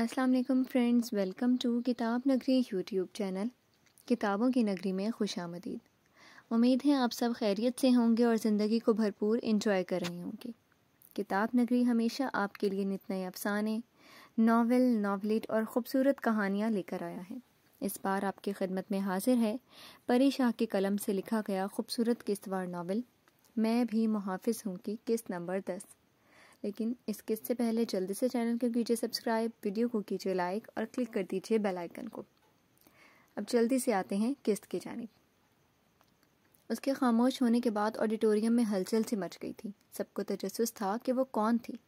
अस्सलाम वालेकुम friends welcome to किताब नगरी यूट्यूब चैनल किताबों की नगरी में खुश आमदीद उम्मीद है आप सब खैरियत से होंगे और ज़िंदगी को भरपूर इंजॉय कर रहे होंगे किताब नगरी हमेशा आपके लिए नित नए अफसाने नावल नावलेट और ख़ूबसूरत कहानियाँ लेकर आया है इस बार आपकी खिदमत में हाजिर है परी शाह के कलम से लिखा गया खूबसूरत किस्तवार नावल मैं भी मुहाफ़ हूँ कि किस्त नंबर दस लेकिन इसके से पहले जल्दी से चैनल को कीजिए सब्सक्राइब वीडियो को कीजिए लाइक और क्लिक कर दीजिए बेल आइकन को अब जल्दी से आते हैं किस्त की जानिब उसके खामोश होने के बाद ऑडिटोरियम में हलचल सी मच गई थी सबको तजस्स था कि वो कौन थी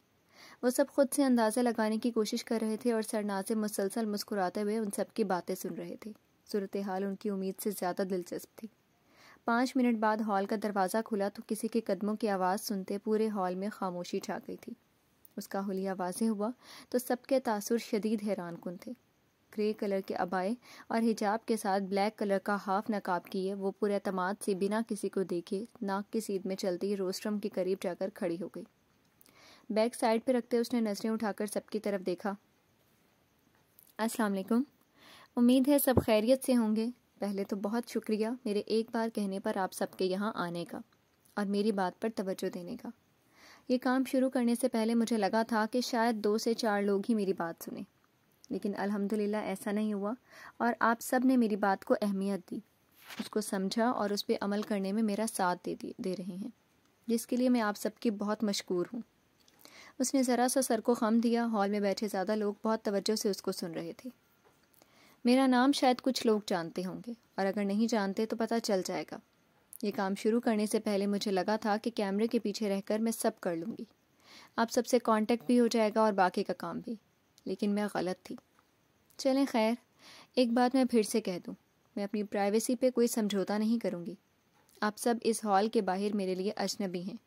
वो सब खुद से अंदाज़ा लगाने की कोशिश कर रहे थे और सरनाजे मुसलसल मुस्कुराते हुए उन सब की बातें सुन रहे थे सूरत हाल उनकी उम्मीद से ज़्यादा दिलचस्प थी पाँच मिनट बाद हॉल का दरवाज़ा खुला तो किसी के कदमों की आवाज़ सुनते पूरे हॉल में खामोशी छा गई थी उसका हुलिया वाजे हुआ तो सबके तासुर शदीद हैरान कन थे ग्रे कलर के अबाए और हिजाब के साथ ब्लैक कलर का हाफ नकाब किए वो पूरे अतमाद से बिना किसी को देखे नाक की सीध में चलती रोस्ट्रम के करीब जाकर खड़ी हो गई बैक साइड पर रखते उसने नज़रें उठाकर सबकी तरफ देखा अस्सलाम उम्मीद है सब खैरियत से होंगे पहले तो बहुत शुक्रिया मेरे एक बार कहने पर आप सबके यहाँ आने का और मेरी बात पर तवज्जो देने का ये काम शुरू करने से पहले मुझे लगा था कि शायद दो से चार लोग ही मेरी बात सुने लेकिन अल्हम्दुलिल्लाह ऐसा नहीं हुआ और आप सब ने मेरी बात को अहमियत दी उसको समझा और उस पर अमल करने में मेरा साथ दे दिए दे रहे हैं जिसके लिए मैं आप सबकी बहुत मशहूर हूँ उसने ज़रा सा सर को खम दिया हॉल में बैठे ज़्यादा लोग बहुत तवज्जो से उसको सुन रहे थे मेरा नाम शायद कुछ लोग जानते होंगे और अगर नहीं जानते तो पता चल जाएगा ये काम शुरू करने से पहले मुझे लगा था कि कैमरे के पीछे रहकर मैं सब कर लूँगी आप सबसे कांटेक्ट भी हो जाएगा और बाकी का काम भी लेकिन मैं गलत थी चलें खैर एक बात मैं फिर से कह दूँ मैं अपनी प्राइवेसी पे कोई समझौता नहीं करूँगी आप सब इस हॉल के बाहर मेरे लिए अजनबी हैं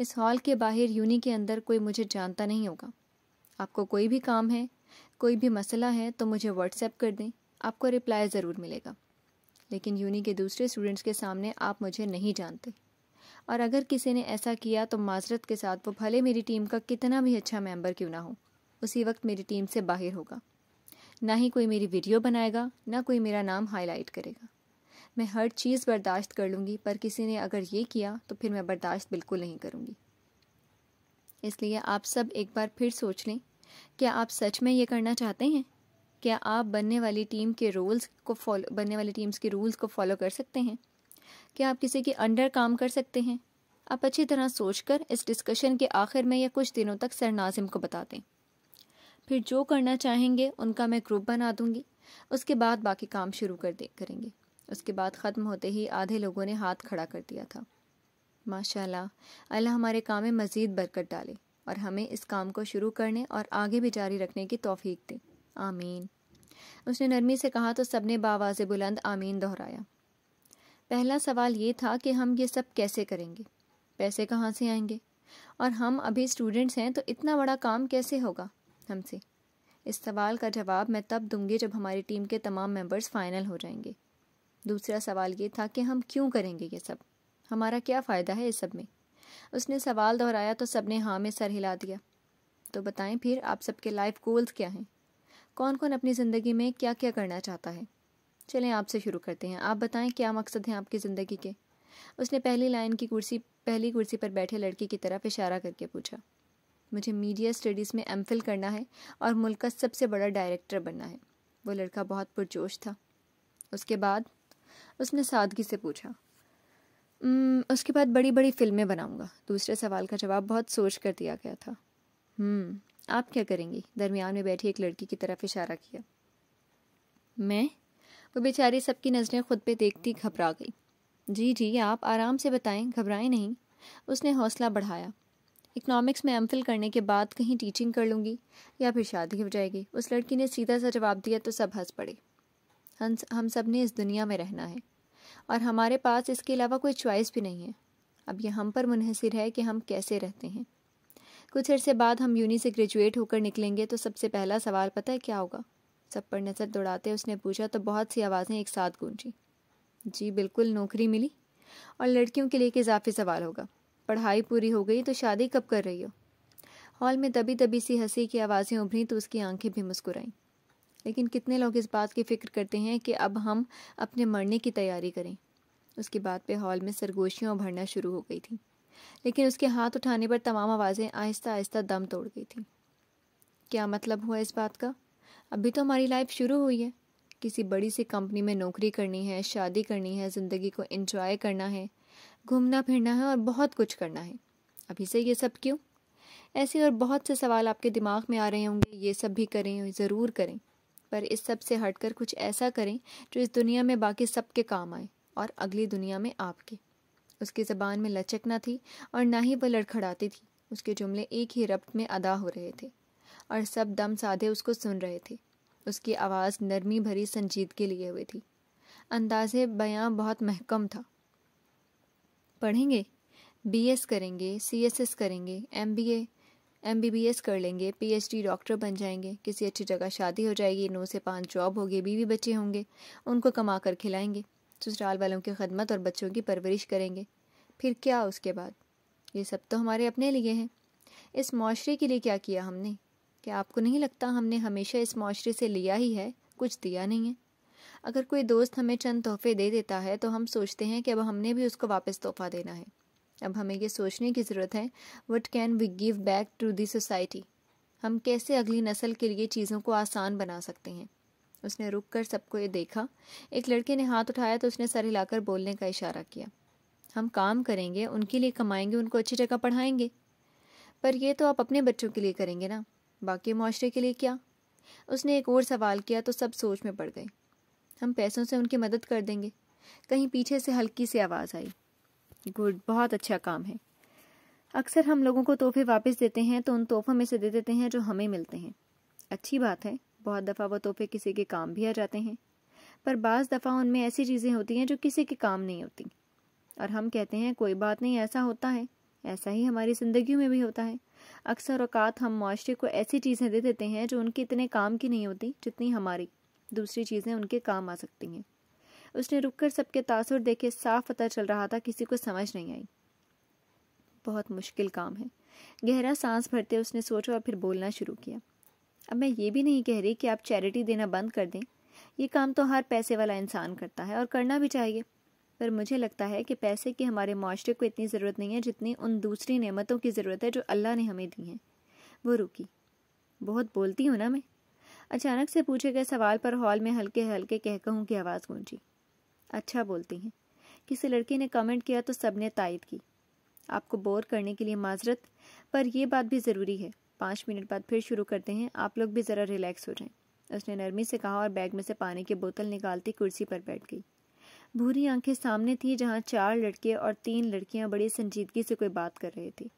इस हॉल के बाहर यूनी के अंदर कोई मुझे जानता नहीं होगा आपको कोई भी काम है कोई भी मसला है तो मुझे व्हाट्सएप कर दें आपको रिप्लाई ज़रूर मिलेगा लेकिन यूनी के दूसरे स्टूडेंट्स के सामने आप मुझे नहीं जानते और अगर किसी ने ऐसा किया तो माजरत के साथ वो भले मेरी टीम का कितना भी अच्छा मेंबर क्यों ना हो उसी वक्त मेरी टीम से बाहर होगा ना ही कोई मेरी वीडियो बनाएगा ना कोई मेरा नाम हाईलाइट करेगा मैं हर चीज़ बर्दाश्त कर लूँगी पर किसी ने अगर ये किया तो फिर मैं बर्दाश्त बिल्कुल नहीं करूँगी इसलिए आप सब एक बार फिर सोच लें क्या आप सच में ये करना चाहते हैं क्या आप बनने वाली टीम के रोल्स को फॉलो बनने वाली टीम्स के रूल्स को फॉलो कर सकते हैं क्या आप किसी के अंडर काम कर सकते हैं आप अच्छी तरह सोचकर इस डिस्कशन के आखिर में या कुछ दिनों तक सर नाजिम को बता दें फिर जो करना चाहेंगे उनका मैं ग्रुप बना दूंगी उसके बाद बाकी काम शुरू कर दे करेंगे उसके बाद ख़त्म होते ही आधे लोगों ने हाथ खड़ा कर दिया था माशाल्लाह अल्लाह हमारे काम में मज़ीद बरकत डाले और हमें इस काम को शुरू करने और आगे भी जारी रखने की तोफ़ीक दे आमीन उसने नरमी से कहा तो सबने बावाज़ बुलंद आमीन दोहराया पहला सवाल ये था कि हम ये सब कैसे करेंगे पैसे कहाँ से आएंगे और हम अभी स्टूडेंट्स हैं तो इतना बड़ा काम कैसे होगा हमसे इस सवाल का जवाब मैं तब दूंगी जब हमारी टीम के तमाम मेंबर्स फाइनल हो जाएंगे दूसरा सवाल ये था कि हम क्यों करेंगे ये सब हमारा क्या फ़ायदा है इस सब में उसने सवाल दोहराया तो सबने हाँ में सर हिला दिया तो बताएं फिर आप सबके लाइफ गोल्स क्या हैं कौन कौन अपनी ज़िंदगी में क्या क्या करना चाहता है चलें आपसे शुरू करते हैं आप बताएं क्या मकसद हैं आपकी ज़िंदगी के उसने पहली लाइन की कुर्सी पहली कुर्सी पर बैठे लड़के की तरफ इशारा करके पूछा मुझे मीडिया स्टडीज़ में एम करना है और मुल्क का सबसे बड़ा डायरेक्टर बनना है वो लड़का बहुत पुरजोश था उसके बाद उसने सादगी से पूछा हम्म, उसके बाद बड़ी बड़ी फिल्में बनाऊंगा दूसरे सवाल का जवाब बहुत सोच कर दिया गया था हम्म, आप क्या करेंगी दरमियान में बैठी एक लड़की की तरफ इशारा किया मैं वो बेचारी सबकी नज़रें खुद पे देखती घबरा गई जी जी आप आराम से बताएं घबराएं नहीं उसने हौसला बढ़ाया इकनॉमिक्स में एम करने के बाद कहीं टीचिंग कर लूँगी या फिर शादी हो जाएगी उस लड़की ने सीधा सा जवाब दिया तो सब हंस पड़े हंस हम सब ने इस दुनिया में रहना है और हमारे पास इसके अलावा कोई चॉइस भी नहीं है अब यह हम पर मुनहसर है कि हम कैसे रहते हैं कुछ अरसे बाद हम यूनी से ग्रेजुएट होकर निकलेंगे तो सबसे पहला सवाल पता है क्या होगा सब पर नज़र दौड़ाते उसने पूछा तो बहुत सी आवाज़ें एक साथ गूंजी जी बिल्कुल नौकरी मिली और लड़कियों के लिए एक इजाफी सवाल होगा पढ़ाई पूरी हो गई तो शादी कब कर रही हो हॉल में दबी दबी सी हंसी की आवाज़ें उभरी तो उसकी आंखें भी मुस्कुराईं लेकिन कितने लोग इस बात की फ़िक्र करते हैं कि अब हम अपने मरने की तैयारी करें उसकी बात पे हॉल में सरगोशियाँ उभरना शुरू हो गई थी लेकिन उसके हाथ उठाने पर तमाम आवाज़ें आहिस्ता आहिस्ता दम तोड़ गई थी क्या मतलब हुआ इस बात का अभी तो हमारी लाइफ शुरू हुई है किसी बड़ी सी कंपनी में नौकरी करनी है शादी करनी है ज़िंदगी को इंजॉय करना है घूमना फिरना है और बहुत कुछ करना है अभी से ये सब क्यों ऐसे और बहुत से सवाल आपके दिमाग में आ रहे होंगे ये सब भी करें ज़रूर करें पर इस सब से हटकर कुछ ऐसा करें जो इस दुनिया में बाकी सबके काम आए और अगली दुनिया में आपके उसकी ज़बान में लचक ना थी और ना ही वह लड़खड़ाती थी उसके जुमले एक ही रब्त में अदा हो रहे थे और सब दम साधे उसको सुन रहे थे उसकी आवाज़ नरमी भरी के लिए हुई थी अंदाज बयां बहुत महकम था पढ़ेंगे बीएस करेंगे सीएसएस करेंगे MBA M B B S कर लेंगे पी एच डी डॉक्टर बन जाएंगे किसी अच्छी जगह शादी हो जाएगी नौ से पाँच जॉब होगी बीवी बच्चे होंगे उनको कमा कर खिलाएंगे ससुराल वालों की खदमत और बच्चों की परवरिश करेंगे फिर क्या उसके बाद ये सब तो हमारे अपने लिए हैं इस माशरे के लिए क्या किया हमने क्या आपको नहीं लगता हमने हमेशा इस माशरे से लिया ही है कुछ दिया नहीं है अगर कोई दोस्त हमें चंद तोहफे दे देता है तो हम सोचते हैं कि अब हमने भी उसको वापस तोहफा देना है अब हमें ये सोचने की ज़रूरत है what can we give back to the society हम कैसे अगली नस्ल के लिए चीज़ों को आसान बना सकते हैं उसने रुक कर सबको ये देखा एक लड़के ने हाथ उठाया तो उसने सर हिलाकर बोलने का इशारा किया हम काम करेंगे उनके लिए कमाएंगे उनको अच्छी जगह पढ़ाएंगे पर यह तो आप अपने बच्चों के लिए करेंगे ना बाकी माशरे के लिए क्या उसने एक और सवाल किया तो सब सोच में पड़ गए हम पैसों से उनकी मदद कर देंगे कहीं पीछे से हल्की सी आवाज़ आई गुड बहुत अच्छा काम है अक्सर हम लोगों को तोहफे वापस देते हैं तो उन तोहफों में से दे देते हैं जो हमें मिलते हैं अच्छी बात है बहुत दफ़ा वो तोहफे किसी के काम भी आ जाते हैं पर बाज़ दफ़ा उनमें ऐसी चीज़ें होती हैं जो किसी के काम नहीं होती और हम कहते हैं कोई बात नहीं ऐसा होता है ऐसा ही हमारी ज़िंदगी में भी होता है अक्सर अवकात हम माशरे को ऐसी चीज़ें दे देते हैं जो उनके इतने काम की नहीं होती जितनी हमारी दूसरी चीज़ें उनके काम आ सकती हैं उसने रुककर सबके तासुर देखे साफ पता चल रहा था किसी को समझ नहीं आई बहुत मुश्किल काम है गहरा सांस भरते उसने सोचा और फिर बोलना शुरू किया अब मैं ये भी नहीं कह रही कि आप चैरिटी देना बंद कर दें ये काम तो हर पैसे वाला इंसान करता है और करना भी चाहिए पर मुझे लगता है कि पैसे की हमारे माशरे को इतनी ज़रूरत नहीं है जितनी उन दूसरी नेमतों की ज़रूरत है जो अल्लाह ने हमें दी हैं वो रुकी बहुत बोलती हूँ ना मैं अचानक से पूछे गए सवाल पर हॉल में हल्के हल्के कहकहों की आवाज़ गूंजी अच्छा बोलती हैं किसी लड़के ने कमेंट किया तो सबने तायद की आपको बोर करने के लिए माजरत पर यह बात भी ज़रूरी है पाँच मिनट बाद फिर शुरू करते हैं आप लोग भी ज़रा रिलैक्स हो जाएं उसने नरमी से कहा और बैग में से पानी की बोतल निकालती कुर्सी पर बैठ गई भूरी आंखें सामने थी जहाँ चार लड़के और तीन लड़कियां बड़ी संजीदगी से कोई बात कर रहे थे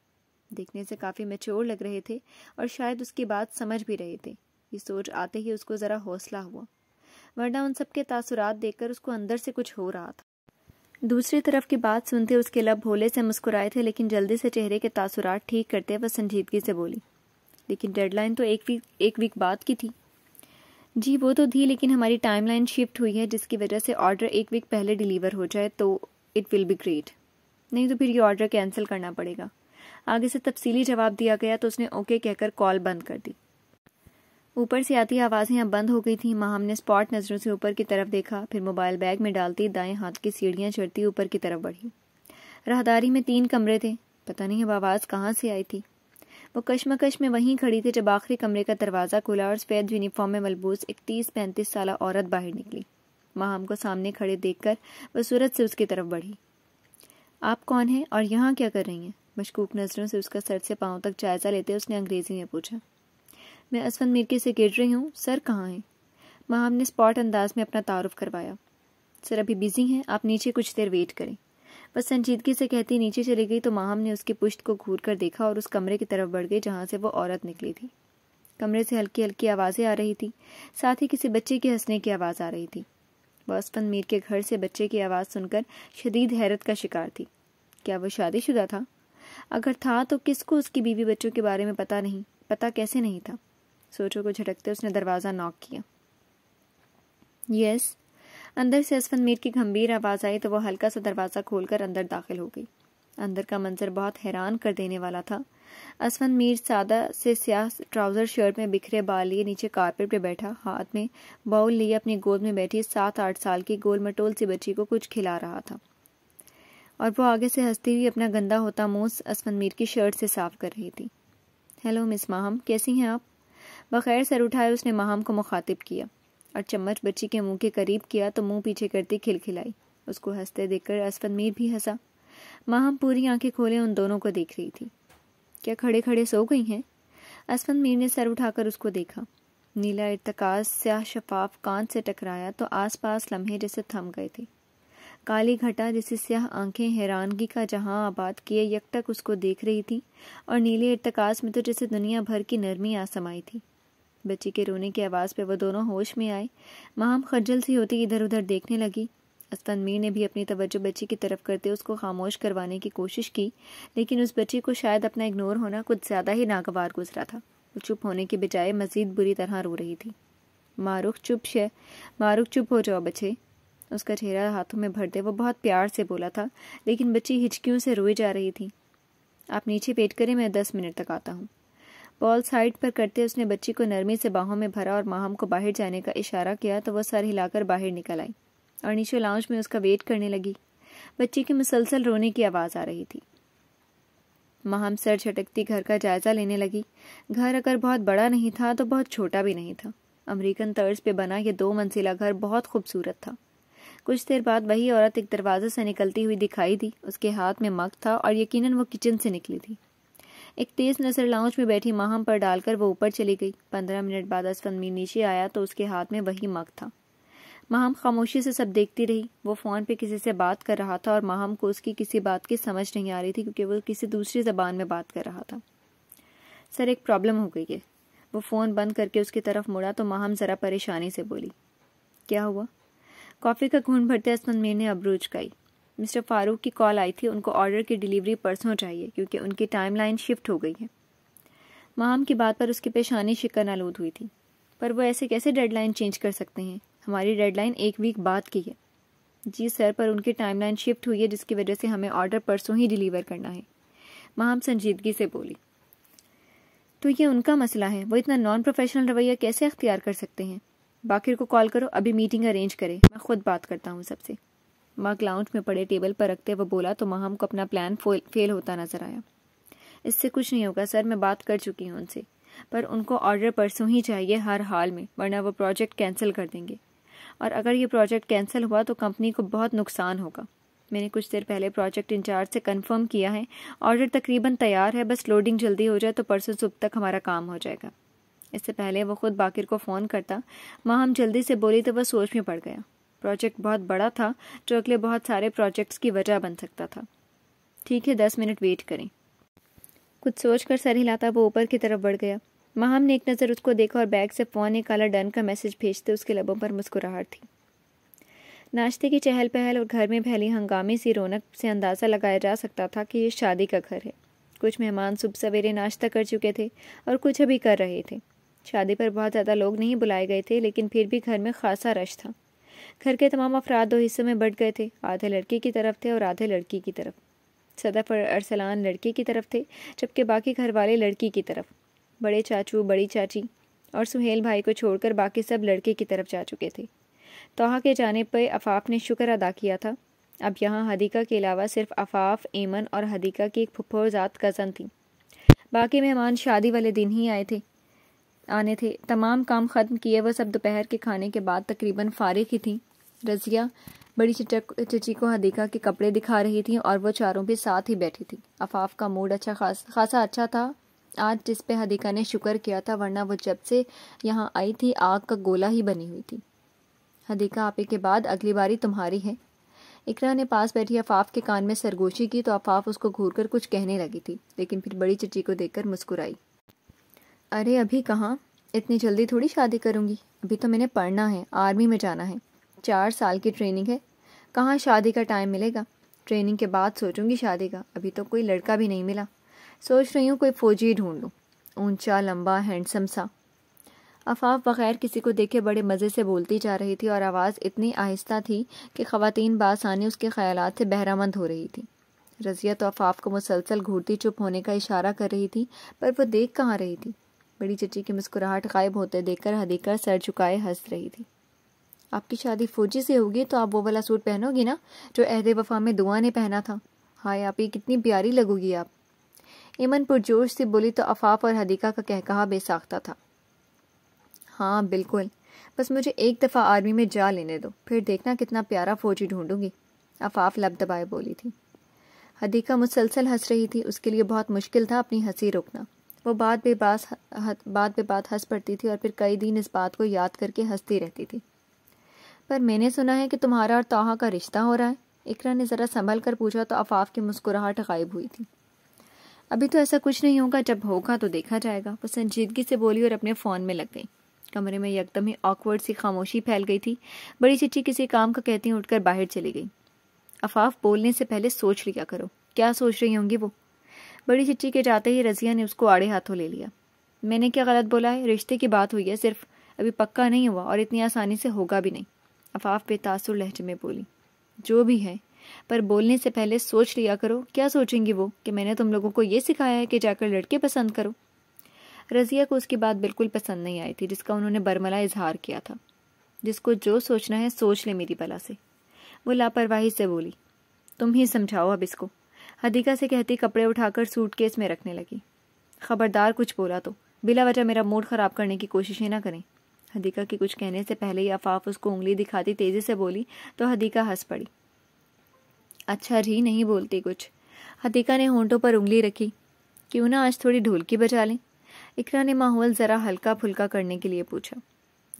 देखने से काफ़ी मेच्योर लग रहे थे और शायद उसकी बात समझ भी रहे थे ये सोच आते ही उसको ज़रा हौसला हुआ वरना उन सब के तासुरात देखकर उसको अंदर से कुछ हो रहा था दूसरी तरफ की बात सुनते उसके लब भोले से मुस्कुराए थे लेकिन जल्दी से चेहरे के तासुरात ठीक करते वह संजीदगी से बोली लेकिन डेडलाइन तो एक वीक एक वीक बाद की थी जी वो तो थी लेकिन हमारी टाइमलाइन शिफ्ट हुई है जिसकी वजह से ऑर्डर एक वीक पहले डिलीवर हो जाए तो इट विल बी ग्रेट नहीं तो फिर ये ऑर्डर कैंसिल करना पड़ेगा आगे से तफसीली जवाब दिया गया तो उसने ओके कहकर कॉल बंद कर दी ऊपर से आती आवाज़ें अब बंद हो गई थी माँ हमने स्पॉट नज़रों से ऊपर की तरफ देखा फिर मोबाइल बैग में डालती दाएं हाथ की सीढ़ियाँ चढ़ती ऊपर की तरफ बढ़ी राहदारी में तीन कमरे थे पता नहीं अब आवाज़ कहाँ से आई थी वो कश्मकश में वहीं खड़ी थी जब आखिरी कमरे का दरवाज़ा खुला और सफ़ेद यूनिफॉर्म में मलबूस एक तीस पैंतीस साल औरत बाहर निकली माँ हमको सामने खड़े देखकर वह सूरत से उसकी तरफ बढ़ी आप कौन हैं और यहाँ क्या कर रही हैं मशकूक नज़रों से उसका सर से पाँव तक जायज़ा लेते उसने अंग्रेज़ी में पूछा मैं असवंत मीर की सेक्रेटरी हूँ सर कहाँ हैं माहम ने स्पॉट अंदाज में अपना तारुफ करवाया सर अभी बिजी हैं आप नीचे कुछ देर वेट करें बस संजीदगी से कहती नीचे चली गई तो माहम ने उसकी पुश्त को घूर कर देखा और उस कमरे की तरफ बढ़ गई जहाँ से वो औरत निकली थी कमरे से हल्की हल्की आवाज़ें आ रही थी साथ ही किसी बच्चे के हंसने की आवाज़ आ रही थी वह असवंत मीर के घर से बच्चे की आवाज़ सुनकर शदीद हैरत का शिकार थी क्या वो शादीशुदा था अगर था तो किसको उसकी बीवी बच्चों के बारे में पता नहीं पता कैसे नहीं था सोचो को झटकते उसने दरवाज़ा नॉक किया यस अंदर से असफन मीर की गंभीर आवाज़ आई तो वह हल्का सा दरवाज़ा खोलकर अंदर दाखिल हो गई अंदर का मंजर बहुत हैरान कर देने वाला था असफन मीर सादा से स्याह ट्राउज़र शर्ट में बिखरे बाल लिए नीचे कारपेट पर बैठा हाथ में बाउल लिए अपनी गोद में बैठी सात आठ साल की गोल मटोल सी बच्ची को कुछ खिला रहा था और वो आगे से हंसती हुई अपना गंदा होता मुंह असफन मीर की शर्ट से साफ कर रही थी हेलो मिस माहम कैसी हैं आप बखैर सर उठाए उसने महाम को मुखातिब किया और चम्मच बच्ची के मुंह के करीब किया तो मुंह पीछे करती खिलखिलाई उसको हंसते देखकर असफद मीर भी हंसा माहम पूरी आंखें खोले उन दोनों को देख रही थी क्या खड़े खड़े सो गई हैं असफंद मीर ने सर उठाकर उसको देखा नीला इरतकाज स्याह शफाफ कांत से टकराया तो आसपास लम्हे जैसे थम गए थे काली घटा जिसे स्याह आंखें हैरानगी का जहां आबाद किए यकटक उसको देख रही थी और नीले इरतकाज में तो जैसे दुनिया भर की नरमी आसमाई थी बच्ची के रोने की आवाज़ पर वह दोनों होश में आए माम खज्जल सी होती इधर उधर देखने लगी असलन मीर ने भी अपनी तवज्जो बच्ची की तरफ करते उसको खामोश करवाने की कोशिश की लेकिन उस बच्ची को शायद अपना इग्नोर होना कुछ ज़्यादा ही नागवार गुजरा था वो चुप होने के बजाय मज़ीद बुरी तरह रो रही थी मारुख चुप शे मारुख चुप हो जाओ बच्चे उसका चेहरा हाथों में भरते वो बहुत प्यार से बोला था लेकिन बच्ची हिचकियों से रोई जा रही थी आप नीचे पेट करें मैं दस मिनट तक आता हूँ पॉल साइड पर करते उसने बच्ची को नरमी से बाहों में भरा और माहम को बाहर जाने का इशारा किया तो वह सर हिलाकर बाहर निकल आई और नीचे लाउंज में उसका वेट करने लगी बच्ची की मुसलसल रोने की आवाज़ आ रही थी माहम सर झटकती घर का जायजा लेने लगी घर अगर बहुत बड़ा नहीं था तो बहुत छोटा भी नहीं था अमेरिकन तर्ज पे बना यह दो मंजिला घर बहुत खूबसूरत था कुछ देर बाद वही औरत एक दरवाजे से निकलती हुई दिखाई दी उसके हाथ में मग था और यकीनन वो किचन से निकली थी एक तेज नजर लाउंज में बैठी माहम पर डालकर वो ऊपर चली गई पंद्रह मिनट बाद मीर नीचे आया तो उसके हाथ में वही मग था माहम खामोशी से सब देखती रही वो फ़ोन पे किसी से बात कर रहा था और माहम को उसकी किसी बात की समझ नहीं आ रही थी क्योंकि वो किसी दूसरी ज़बान में बात कर रहा था सर एक प्रॉब्लम हो गई है वो फ़ोन बंद करके उसकी तरफ मुड़ा तो माहम ज़रा परेशानी से बोली क्या हुआ कॉफ़ी का घून भरते असमन मीर ने अब्रूज काई मिस्टर फारूक की कॉल आई थी उनको ऑर्डर की डिलीवरी परसों चाहिए क्योंकि उनकी टाइमलाइन शिफ्ट हो गई है माम की बात पर उसकी पेशानी शिकन आलूद हुई थी पर वो ऐसे कैसे डेडलाइन चेंज कर सकते हैं हमारी डेडलाइन एक वीक बाद की है जी सर पर उनकी टाइमलाइन शिफ्ट हुई है जिसकी वजह से हमें ऑर्डर परसों ही डिलीवर करना है माम संजीदगी से बोली तो ये उनका मसला है वो इतना नॉन प्रोफेशनल रवैया कैसे अख्तियार कर सकते हैं बाकी को कॉल करो अभी मीटिंग अरेंज करें मैं खुद बात करता हूँ सबसे मार्क लाउंज में पड़े टेबल पर रखते हुए बोला तो माहम को अपना प्लान फेल होता नजर आया इससे कुछ नहीं होगा सर मैं बात कर चुकी हूँ उनसे पर उनको ऑर्डर परसों ही चाहिए हर हाल में वरना वो प्रोजेक्ट कैंसिल कर देंगे और अगर ये प्रोजेक्ट कैंसिल हुआ तो कंपनी को बहुत नुकसान होगा मैंने कुछ देर पहले प्रोजेक्ट इंचार्ज से कंफर्म किया है ऑर्डर तकरीबन तैयार है बस लोडिंग जल्दी हो जाए तो परसों सुबह तक हमारा काम हो जाएगा इससे पहले वो खुद बाकिर को फ़ोन करता माँ हम जल्दी से बोली तो वह सोच में पड़ गया प्रोजेक्ट बहुत बड़ा था जो अगले बहुत सारे प्रोजेक्ट्स की वजह बन सकता था ठीक है दस मिनट वेट करें कुछ सोच कर सर हिलाता वो ऊपर की तरफ बढ़ गया महाम ने एक नज़र उसको देखा और बैग से फ़ोन निकाला डन का मैसेज भेजते उसके लबों पर मुस्कुराहट थी नाश्ते की चहल पहल और घर में फैली हंगामे सी रौनक से अंदाज़ा लगाया जा सकता था कि ये शादी का घर है कुछ मेहमान सुबह सवेरे नाश्ता कर चुके थे और कुछ अभी कर रहे थे शादी पर बहुत ज़्यादा लोग नहीं बुलाए गए थे लेकिन फिर भी घर में खासा रश था घर के तमाम अफराद दो हिस्सों में बट गए थे आधे लड़के की तरफ थे और आधे लड़की की तरफ सदफ अरसलान लड़के की तरफ थे जबकि बाकी घर वाले लड़की की तरफ बड़े चाचू बड़ी चाची और सुहेल भाई को छोड़कर बाकी सब लड़के की तरफ जा चुके थे तोहा के जाने पर अफाफ ने शुक्र अदा किया था अब यहाँ हदीका के अलावा सिर्फ अफाफ एमन और हदीका की एक फुफ्फो ज़ात कज़न थी बाकी मेहमान शादी वाले दिन ही आए थे आने थे तमाम काम ख़त्म किए वह सब दोपहर के खाने के बाद तकरीबन फारिग ही थीं रजिया बड़ी चची को हदीका के कपड़े दिखा रही थी और वह चारों भी साथ ही बैठी थी अफाफ का मूड अच्छा खास खासा अच्छा था आज जिस पे हदीका ने शुक्र किया था वरना वो जब से यहाँ आई थी आग का गोला ही बनी हुई थी हदीका आपे के बाद अगली बारी तुम्हारी है इकरा ने पास बैठी अफाफ के कान में सरगोशी की तो अफाफ उसको घूर कर कुछ कहने लगी थी लेकिन फिर बड़ी चची को देखकर मुस्कुराई अरे अभी कहाँ इतनी जल्दी थोड़ी शादी करूँगी अभी तो मैंने पढ़ना है आर्मी में जाना है चार साल की ट्रेनिंग है कहाँ शादी का टाइम मिलेगा ट्रेनिंग के बाद सोचूंगी शादी का अभी तो कोई लड़का भी नहीं मिला सोच रही हूँ कोई फ़ौजी ढूंढ लूँ ऊंचा लंबा हैंडसम सा अफाफ बगैर किसी को देखे बड़े मज़े से बोलती जा रही थी और आवाज़ इतनी आहिस्ता थी कि ख़वातीन बासानी उसके ख्याल से बहरामंद हो रही थी रज़िया तो अफाफ को मुसलसल घूरती चुप होने का इशारा कर रही थी पर वो देख कहाँ रही थी बड़ी चची की मुस्कुराहट गायब होते देखकर हदीकर सर झुकाए हंस रही थी आपकी शादी फौजी से होगी तो आप वो वाला सूट पहनोगी ना जो अहद वफा में दुआ ने पहना था हाय आप ये कितनी प्यारी लगोगी आप ईमन पुरजोश से बोली तो अफाफ और हदीका का कहकहा बेसाख्ता था हाँ बिल्कुल बस मुझे एक दफ़ा आर्मी में जा लेने दो फिर देखना कितना प्यारा फौजी ढूंढूंगी अफाफ लब दबाए बोली थी हदीका मुसलसल हंस रही थी उसके लिए बहुत मुश्किल था अपनी हंसी रोकना वो बात बेबास बात बेबात हंस पड़ती थी और फिर कई दिन इस बात को याद करके हंसती रहती थी पर मैंने सुना है कि तुम्हारा और तोहा का रिश्ता हो रहा है इकरा ने ज़रा संभल कर पूछा तो आफाफ की मुस्कुराहट गायब हुई थी अभी तो ऐसा कुछ नहीं होगा जब होगा तो देखा जाएगा वो संजीदगी से बोली और अपने फ़ोन में लग गई कमरे में यकदम ही ऑकवर्ड सी खामोशी फैल गई थी बड़ी चिट्ठी किसी काम का कहती उठकर बाहर चली गई अफाफ बोलने से पहले सोच लिया करो क्या सोच रही होंगी वो बड़ी चिट्ठी के जाते ही रजिया ने उसको आड़े हाथों ले लिया मैंने क्या गलत बोला है रिश्ते की बात हुई है सिर्फ अभी पक्का नहीं हुआ और इतनी आसानी से होगा भी नहीं अफाफ बेतासुर लहजे में बोली जो भी है पर बोलने से पहले सोच लिया करो क्या सोचेंगी वो कि मैंने तुम लोगों को ये सिखाया है कि जाकर लड़के पसंद करो रज़िया को उसकी बात बिल्कुल पसंद नहीं आई थी जिसका उन्होंने बरमला इजहार किया था जिसको जो सोचना है सोच ले मेरी बला से वो लापरवाही से बोली तुम ही समझाओ अब इसको हदीका से कहती कपड़े उठाकर सूटकेस में रखने लगी खबरदार कुछ बोला तो बिला वजह मेरा मूड ख़राब करने की कोशिशें ना करें हदीका के कुछ कहने से पहले ही अफाफ उसको उंगली दिखाती तेज़ी से बोली तो हदीका हंस पड़ी अच्छा री नहीं बोलती कुछ हदीका ने होंठों पर उंगली रखी क्यों ना आज थोड़ी ढोलकी बजा लें इकरा ने माहौल ज़रा हल्का फुल्का करने के लिए पूछा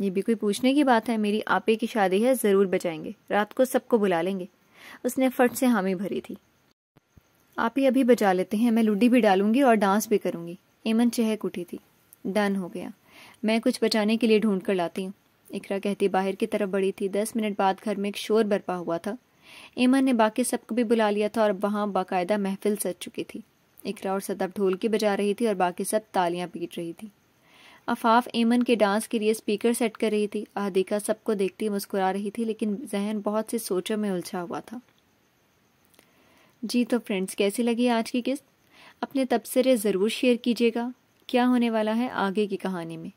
ये भी कोई पूछने की बात है मेरी आपे की शादी है ज़रूर बजाएंगे रात को सबको बुला लेंगे उसने फट से हामी भरी थी आप ही अभी बजा लेते हैं मैं लुड्डी भी डालूंगी और डांस भी करूंगी एमन चहक उठी थी डन हो गया मैं कुछ बचाने के लिए ढूंढ कर लाती हूँ इकरा कहती बाहर की तरफ बड़ी थी दस मिनट बाद घर में एक शोर बरपा हुआ था एमन ने बाकी सबको भी बुला लिया था और वहाँ बाकायदा महफिल सज चुकी थी इकरा और सदब ढोल की बजा रही थी और बाकी सब तालियां पीट रही थी अफाफ एमन के डांस के लिए स्पीकर सेट कर रही थी अहदिका सबको देखती मुस्कुरा रही थी लेकिन जहन बहुत सी सोचों में उलझा हुआ था जी तो फ्रेंड्स कैसी लगी आज की किस्त अपने तबसरे ज़रूर शेयर कीजिएगा क्या होने वाला है आगे की कहानी में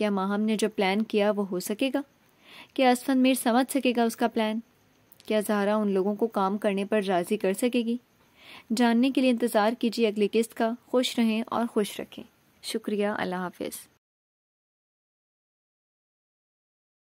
क्या माहम ने जो प्लान किया वो हो सकेगा क्या असफन मीर समझ सकेगा उसका प्लान क्या जहरा उन लोगों को काम करने पर राज़ी कर सकेगी जानने के लिए इंतज़ार कीजिए अगली किस्त का खुश रहें और खुश रखें शुक्रिया अल्लाह हाफिज़